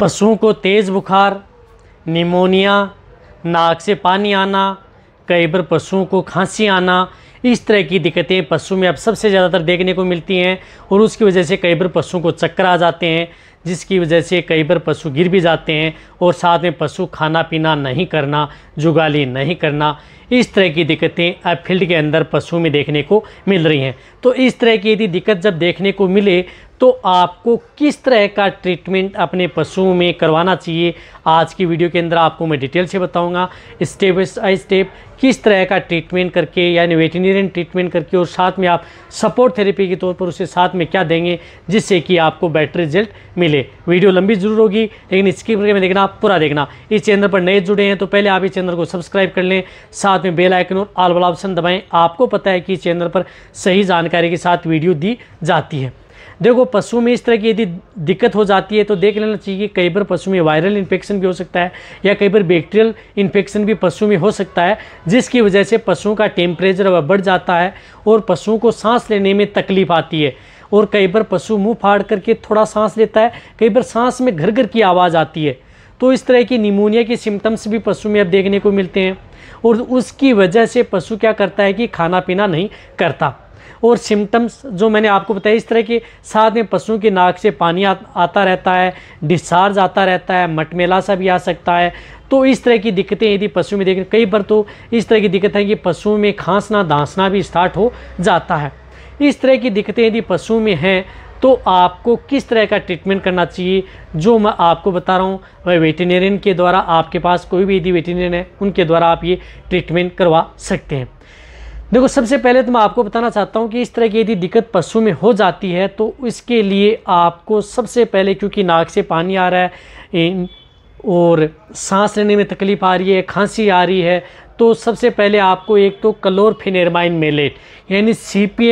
पशुओं को तेज़ बुखार निमोनिया नाक से पानी आना कई बार पशुओं को खांसी आना इस तरह की दिक्कतें पशु में अब सबसे ज़्यादातर देखने को मिलती हैं और उसकी वजह से कई बार पशुओं को चक्कर आ जाते हैं जिसकी वजह से कई बार पशु गिर भी जाते हैं और साथ में पशु खाना पीना नहीं करना जुगाली नहीं करना इस तरह की दिक्कतें अब फील्ड के अंदर पशु में देखने को मिल रही हैं तो इस तरह की यदि दिक्कत जब देखने को मिले तो आपको किस तरह का ट्रीटमेंट अपने पशुओं में करवाना चाहिए आज की वीडियो के अंदर आपको मैं डिटेल से बताऊंगा स्टेप बाई स्टेप किस तरह का ट्रीटमेंट करके यानी वेटनेरियन ट्रीटमेंट करके और साथ में आप सपोर्ट थेरेपी के तौर पर उसे साथ में क्या देंगे जिससे कि आपको बेटर रिजल्ट मिले वीडियो लंबी जरूर होगी लेकिन इसकी में देखना पूरा देखना इस चैनल पर नए जुड़े हैं तो पहले आप इस चैनल को सब्सक्राइब कर लें साथ में बेल आइकन और आल वाला ऑप्शन दबाएँ आपको पता है कि इस चैनल पर सही जानकारी के साथ वीडियो दी जाती है देखो पशु में इस तरह की यदि दिक्कत हो जाती है तो देख लेना चाहिए कई बार पशु में वायरल इन्फेक्शन भी हो सकता है या कई बार बैक्टीरियल इन्फेक्शन भी पशु में हो सकता है जिसकी वजह से पशुओं का टेम्परेचर वह बढ़ जाता है और पशुओं को सांस लेने में तकलीफ आती है और कई बार पशु मुँह फाड़ करके थोड़ा सांस लेता है कई बार सांस में घर घर की आवाज़ आती है तो इस तरह की निमोनिया के सिम्टम्स भी पशु में अब देखने को मिलते हैं और उसकी वजह से पशु क्या करता है कि खाना पीना नहीं करता और सिम्टम्स जो मैंने आपको बताया इस तरह के साथ में पशुओं की नाक से पानी आ, आता रहता है डिस्चार्ज आता रहता है मटमेला सा भी आ सकता है तो इस तरह की दिक्कतें यदि पशु में देखें कई बार तो इस तरह की दिक्कत है कि पशुओं में खांसना दांसना भी स्टार्ट हो जाता है इस तरह की दिक्कतें यदि पशुओं में हैं तो आपको किस तरह का ट्रीटमेंट करना चाहिए जो मैं आपको बता रहा हूँ वह वेटनेरियन के द्वारा आपके पास कोई भी यदि वेटनेरियन है उनके द्वारा आप ये ट्रीटमेंट करवा सकते हैं देखो सबसे पहले तो मैं आपको बताना चाहता हूँ कि इस तरह की यदि दिक्कत पशु में हो जाती है तो इसके लिए आपको सबसे पहले क्योंकि नाक से पानी आ रहा है और सांस लेने में तकलीफ़ आ रही है खांसी आ रही है तो सबसे पहले आपको एक तो कलोरफिनेरमाइन मेलेट यानी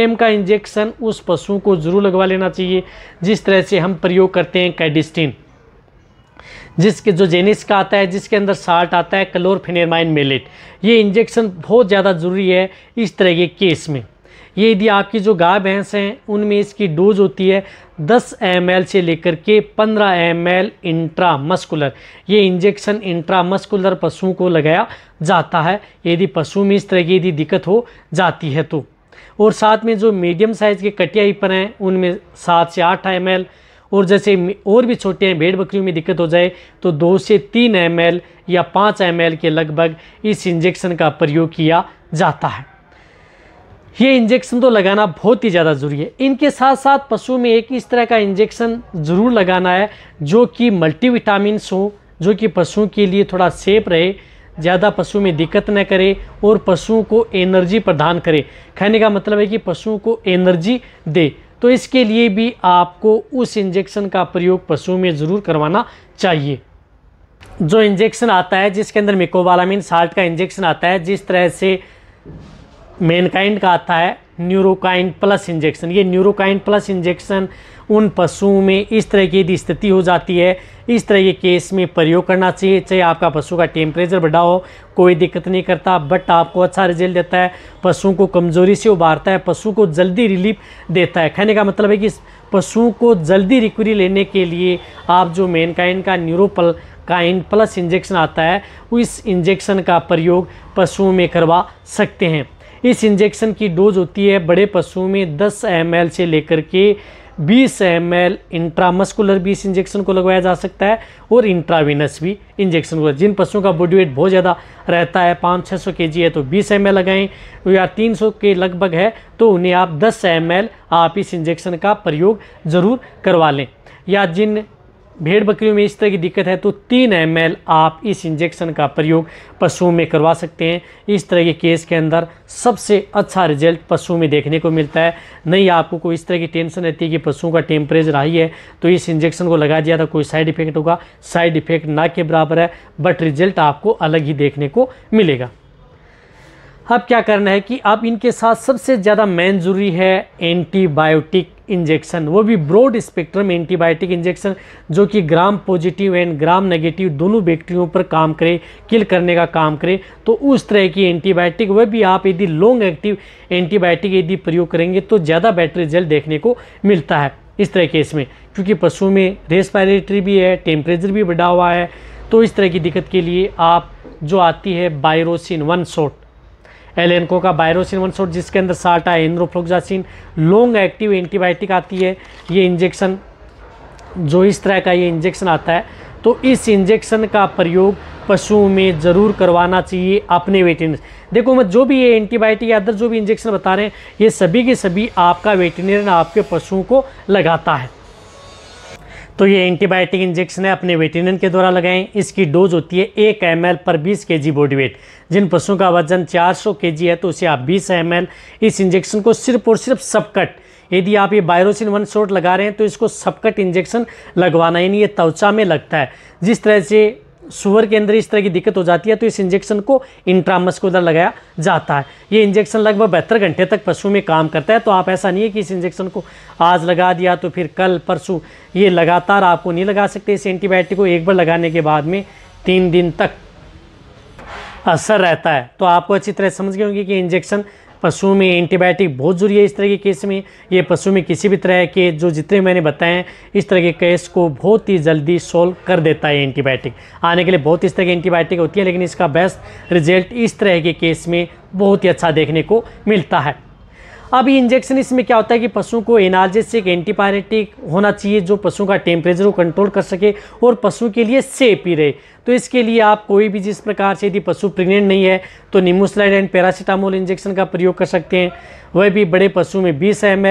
एम का इंजेक्शन उस पशु को ज़रूर लगवा लेना चाहिए जिस तरह से हम प्रयोग करते हैं कैडिस्टिन जिसके जो जेनिस का आता है जिसके अंदर साल्ट आता है क्लोरफिनेमाइन मेलेट ये इंजेक्शन बहुत ज़्यादा ज़रूरी है इस तरह के केस में ये यदि आपकी जो गाय भैंस हैं उनमें इसकी डोज होती है 10 एम से लेकर के 15 एम एल इंट्रा मस्कुलर ये इंजेक्शन इंट्रा मस्कुलर पशुओं को लगाया जाता है यदि पशु में इस तरह की यदि दिक्कत हो जाती है तो और साथ में जो मीडियम साइज़ के कटिया हिपर हैं उनमें सात से आठ एम और जैसे और भी छोटे हैं भेड़ बकरियों में दिक्कत हो जाए तो दो से तीन एम या पाँच एम के लगभग इस इंजेक्शन का प्रयोग किया जाता है ये इंजेक्शन तो लगाना बहुत ही ज़्यादा ज़रूरी है इनके साथ साथ पशु में एक इस तरह का इंजेक्शन ज़रूर लगाना है जो कि मल्टीविटामिनस हो जो कि पशुओं के लिए थोड़ा सेफ रहे ज़्यादा पशु में दिक्कत न करे और पशुओं को एनर्जी प्रदान करे कहने का मतलब है कि पशुओं को एनर्जी दे तो इसके लिए भी आपको उस इंजेक्शन का प्रयोग पशुओं में ज़रूर करवाना चाहिए जो इंजेक्शन आता है जिसके अंदर मिकोबालामिन साल्ट का इंजेक्शन आता है जिस तरह से मेनकाइंड का आता है न्यूरोकाइन प्लस इंजेक्शन ये न्यूरोकाइन प्लस इंजेक्शन उन पशुओं में इस तरह की यदि स्थिति हो जाती है इस तरह के केस में प्रयोग करना चाहिए चाहे आपका पशु का टेम्परेचर बढ़ा हो कोई दिक्कत नहीं करता बट आपको अच्छा रिजल्ट देता है पशुओं को कमज़ोरी से उबारता है पशु को जल्दी रिलीफ देता है कहने का मतलब है कि पशुओं को जल्दी रिकवरी लेने के लिए आप जो मेनकाइन का न्यूरोपल काइन प्लस इंजेक्शन आता है उस इंजेक्शन का प्रयोग पशुओं में करवा सकते हैं इस इंजेक्शन की डोज होती है बड़े पशुओं में 10 एम से लेकर के 20 एम एल इंट्रामस्कुलर भी इस इंजेक्शन को लगवाया जा सकता है और इंट्राविनस भी इंजेक्शन को जिन पशुओं का बॉडी वेट बहुत ज़्यादा रहता है पाँच छः सौ के जी है तो बीस एम एल लगाएँ या तीन सौ के लगभग है तो उन्हें आप दस एम एल आप इस इंजेक्शन का प्रयोग ज़रूर करवा लें या जिन भेड़ बकरियों में इस तरह की दिक्कत है तो तीन एम आप इस इंजेक्शन का प्रयोग पशुओं में करवा सकते हैं इस तरह के केस के अंदर सबसे अच्छा रिजल्ट पशुओं में देखने को मिलता है नहीं आपको कोई इस तरह की टेंशन रहती है कि पशुओं का टेम्परेचर हाई है तो इस इंजेक्शन को लगा दिया था कोई साइड इफेक्ट होगा साइड इफेक्ट ना के बराबर है बट रिजल्ट आपको अलग ही देखने को मिलेगा अब क्या करना है कि अब इनके साथ सबसे ज़्यादा मेन ज़रूरी है एंटीबायोटिक इंजेक्शन वो भी ब्रॉड स्पेक्ट्रम एंटीबायोटिक इंजेक्शन जो कि gram positive and gram negative दोनों बैक्टीरियों पर काम करे किल करने का काम करे तो उस तरह की एंटीबायोटिक वह भी आप यदि लॉन्ग एक्टिव एंटीबायोटिक यदि प्रयोग करेंगे तो ज़्यादा बेटर रिजल्ट देखने को मिलता है इस तरह के इसमें क्योंकि पशुओं में रेस्पायरेटरी भी है टेम्परेचर भी बढ़ा हुआ है तो इस तरह की दिक्कत के लिए आप जो आती है बायरोसिन वन शॉट एलेनको का बायरोसिन वन सोट जिसके अंदर साल्ट है एनरोफ्लोक्जासिन लॉन्ग एक्टिव एंटीबायोटिक आती है ये इंजेक्शन जो इस तरह का ये इंजेक्शन आता है तो इस इंजेक्शन का प्रयोग पशुओं में ज़रूर करवाना चाहिए अपने वेटनरी देखो मैं जो भी ये एंटीबायोटिक या अदर जो भी इंजेक्शन बता रहे हैं ये सभी के सभी आपका वेटनरी आपके पशुओं को लगाता है तो ये एंटीबायोटिक इंजेक्शन है अपने वेटेरिनन के द्वारा लगाएं इसकी डोज होती है एक एम पर 20 के जी बॉडी वेट जिन पशुओं का वजन 400 के है तो उसे आप 20 एम इस इंजेक्शन को सिर्फ और सिर्फ सबकट यदि आप ये बायरोसिन वन शॉट लगा रहे हैं तो इसको सबकट इंजेक्शन लगवाना यानी ये त्वचा में लगता है जिस तरह से सुअर के अंदर इस तरह की दिक्कत हो जाती है तो इस इंजेक्शन को इंट्रामस्कुलर लगाया जाता है ये इंजेक्शन लगभग बहत्तर घंटे तक पशु में काम करता है तो आप ऐसा नहीं है कि इस इंजेक्शन को आज लगा दिया तो फिर कल परसों ये लगातार आपको नहीं लगा सकते इस एंटीबायोटिक को एक बार लगाने के बाद में तीन दिन तक असर रहता है तो आपको अच्छी तरह समझ गए होंगे कि इंजेक्शन पशु में एंटीबायोटिक बहुत ज़रूरी है इस तरह के केस में ये पशु में किसी भी तरह के जो जितने मैंने बताए हैं इस तरह के केस को बहुत ही जल्दी सॉल्व कर देता है एंटीबायोटिक आने के लिए बहुत इस तरह की एंटीबायोटिक होती है लेकिन इसका बेस्ट रिजल्ट इस तरह के केस में बहुत ही अच्छा देखने को मिलता है अब इंजेक्शन इसमें क्या होता है कि पशु को एनालजेसिक एंटीबायोटिक होना चाहिए जो पशु का टेम्परेचर को कंट्रोल कर सके और पशु के लिए सेफ ही रहे तो इसके लिए आप कोई भी जिस प्रकार से यदि पशु प्रेग्नेंट नहीं है तो निमोसलाइड एंड पैरासीटामोल इंजेक्शन का प्रयोग कर सकते हैं वह भी बड़े पशु में 20 एम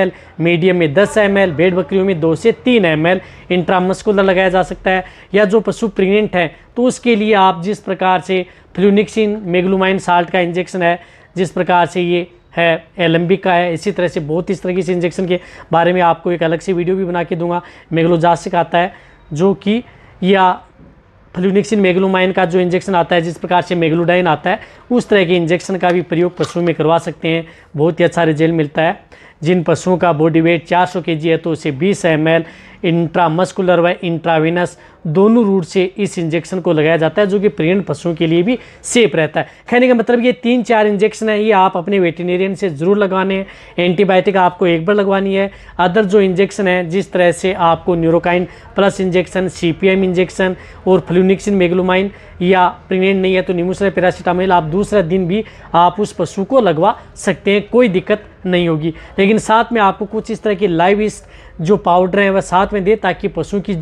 मीडियम में 10 एम भेड़ बकरियों में 2 से 3 एम एल इंट्रामस्कुलर लगाया जा सकता है या जो पशु प्रेग्नेंट है तो उसके लिए आप जिस प्रकार से फ्लूनिक्सिन मेगलोमाइन साल्ट का इंजेक्शन है जिस प्रकार से ये है एलम्बी का है इसी तरह से बहुत इस तरह की इंजेक्शन के बारे में आपको एक अलग से वीडियो भी बना के दूंगा मेगलोजासिक आता है जो कि या फ्लूनिक्सिन मेगलोमाइन का जो इंजेक्शन आता है जिस प्रकार से मेगलोडाइन आता है उस तरह के इंजेक्शन का भी प्रयोग पशुओं में करवा सकते हैं बहुत ही अच्छा रिजल्ट मिलता है जिन पशुओं का बॉडी वेट 400 सौ है तो उसे 20 एम इंट्रामस्कुलर व इंट्रावेनस दोनों रूट से इस इंजेक्शन को लगाया जाता है जो कि प्रेगनेंट पशुओं के लिए भी सेफ रहता है कहने का मतलब ये तीन चार इंजेक्शन है ये आप अपने वेटनेरियन से ज़रूर लगवाने हैं एंटीबायोटिक आपको एक बार लगवानी है अदर जो इंजेक्शन है जिस तरह से आपको Neurokind plus injection C injection और फ्लूनिक्सिन मेगलोमाइन या प्रेगनेंट नहीं है तो निमोसल पैरासीटामोल आप दूसरा दिन भी आप उस पशु को लगवा सकते हैं कोई दिक्कत नहीं होगी लेकिन साथ में आपको कुछ इस तरह की लाइव जो पाउडर हैं वह साथ में दे ताकि पशु की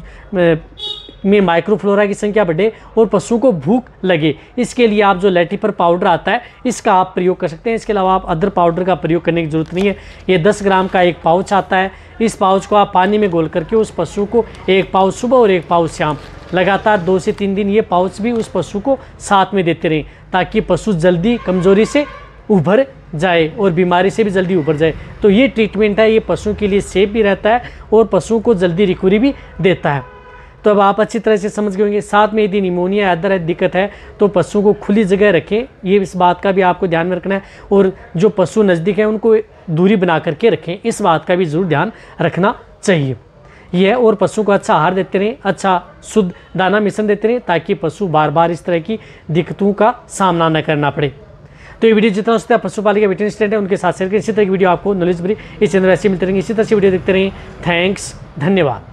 में माइक्रोफ्लोरा की संख्या बढ़े और पशुओं को भूख लगे इसके लिए आप जो पर पाउडर आता है इसका आप प्रयोग कर सकते हैं इसके अलावा आप अदर पाउडर का प्रयोग करने की ज़रूरत नहीं है ये 10 ग्राम का एक पाउच आता है इस पाउच को आप पानी में गोल करके उस पशु को एक पाउच सुबह और एक पाउच शाम लगातार दो से तीन दिन ये पाउच भी उस पशु को साथ में देते रहें ताकि पशु जल्दी कमजोरी से उभर जाए और बीमारी से भी जल्दी उभर जाए तो ये ट्रीटमेंट है ये पशुओं के लिए सेफ भी रहता है और पशुओं को जल्दी रिकवरी भी देता है तो अब आप अच्छी तरह से समझ गए होंगे साथ में यदि निमोनिया अदर दिक्कत है तो पशुओं को खुली जगह रखें ये इस बात का भी आपको ध्यान में रखना है और जो पशु नज़दीक है उनको दूरी बना करके रखें इस बात का भी ज़रूर ध्यान रखना चाहिए यह और पशु को अच्छा आहार देते रहें अच्छा शुद्ध दाना मिश्रण देते रहें ताकि पशु बार बार इस तरह की दिक्कतों का सामना न करना पड़े तो ये वीडियो जितना हो सकता है पशुपालिका वेटरी स्टैंड है उनके साथ शेयर करें इसी तरह की वीडियो आपको नॉलेज भरी इस चैनल ऐसी मिलते रहेंगे इसी तरह से वीडियो देखते रहेंगे थैंक्स धन्यवाद